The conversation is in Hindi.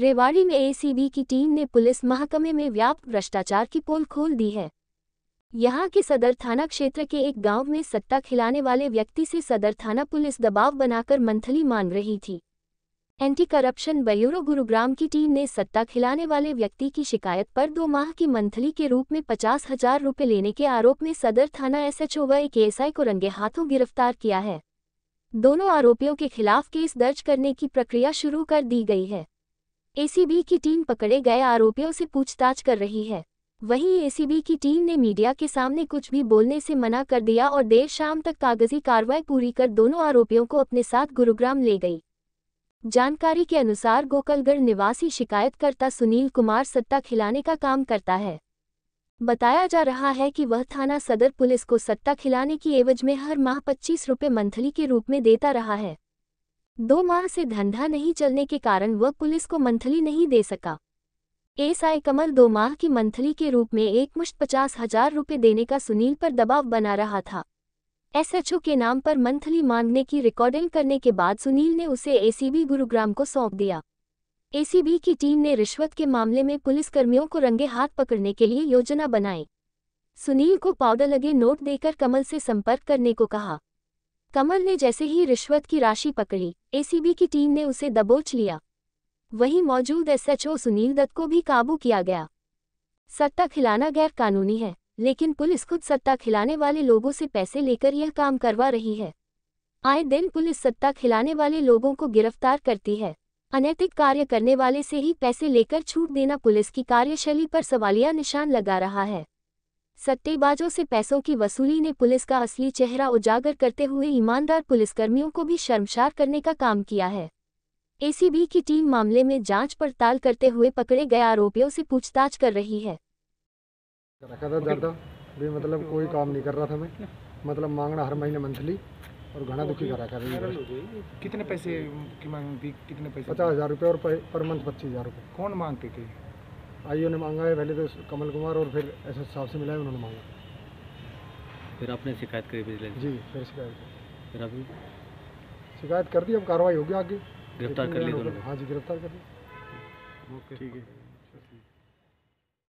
रेवाड़ी में एसीबी की टीम ने पुलिस महकमे में व्याप्त भ्रष्टाचार की पोल खोल दी है यहाँ के सदर थाना क्षेत्र के एक गांव में सट्टा खिलाने वाले व्यक्ति से सदर थाना पुलिस दबाव बनाकर मंथली मांग रही थी एंटी करप्शन ब्यूरो गुरुग्राम की टीम ने सट्टा खिलाने वाले व्यक्ति की शिकायत पर दो माह की मंथली के रूप में पचास हजार रुपये लेने के आरोप में सदर थाना एसएचओ व एक एएसआई को रंगे हाथों गिरफ्तार किया है दोनों आरोपियों के खिलाफ केस दर्ज करने की प्रक्रिया शुरू कर दी गई है एसीबी की टीम पकड़े गए आरोपियों से पूछताछ कर रही है वहीं एसीबी की टीम ने मीडिया के सामने कुछ भी बोलने से मना कर दिया और देर शाम तक कागजी कार्रवाई पूरी कर दोनों आरोपियों को अपने साथ गुरुग्राम ले गई जानकारी के अनुसार गोकलगढ़ निवासी शिकायतकर्ता सुनील कुमार सट्टा खिलाने का काम करता है बताया जा रहा है कि वह थाना सदर पुलिस को सट्टा खिलाने की एवज में हर माह पच्चीस रुपये मंथली के रूप में देता रहा है दो माह से धंधा नहीं चलने के कारण वह पुलिस को मंथली नहीं दे सका एसआई कमल दो माह की मंथली के रूप में एक मुश्त पचास हजार रुपये देने का सुनील पर दबाव बना रहा था एसएचओ के नाम पर मंथली मांगने की रिकॉर्डिंग करने के बाद सुनील ने उसे एसीबी गुरुग्राम को सौंप दिया एसीबी की टीम ने रिश्वत के मामले में पुलिसकर्मियों को रंगे हाथ पकड़ने के लिए योजना बनाई सुनील को पाउडर लगे नोट देकर कमल से संपर्क करने को कहा कमल ने जैसे ही रिश्वत की राशि पकड़ी एसीबी की टीम ने उसे दबोच लिया वहीं मौजूद एसएचओ सुनील दत्त को भी काबू किया गया सट्टा खिलाना गैर कानूनी है लेकिन पुलिस खुद सट्टा खिलाने वाले लोगों से पैसे लेकर यह काम करवा रही है आए दिन पुलिस सट्टा खिलाने वाले लोगों को गिरफ्तार करती है अनैतिक कार्य करने वाले से ही पैसे लेकर छूट देना पुलिस की कार्यशैली पर सवालिया निशान लगा रहा है सट्टेबाजों से पैसों की वसूली ने पुलिस का असली चेहरा उजागर करते हुए ईमानदार पुलिसकर्मियों को भी शर्मशार करने का काम किया है एसीबी की टीम मामले में जांच पड़ताल करते हुए पकड़े गए आरोपियों से पूछताछ कर रही है रखा था ज़्यादा भी मतलब कोई काम नहीं कर रहा था मैं मतलब मांगना हर महीने मंथली और घना दुखी करा कर रही कितने पैसे की मांग थी कितने पैसे पचास हज़ार रुपये और पर मंथ पच्चीस हज़ार रुपये कौन मांगते थे आईओ ने मांगा है पहले तो कमल कुमार और फिर एस एस साहब से मिला है उन्होंने मांगा फिर आपने शिकायत करी विजिलेंस जी फिर शिकायत फिर अभी शिकायत कर दी अब कार्रवाई होगी आगे गिरफ्तार कर लिया हाँ जी गिरफ्तार कर लिया ओके ठीक है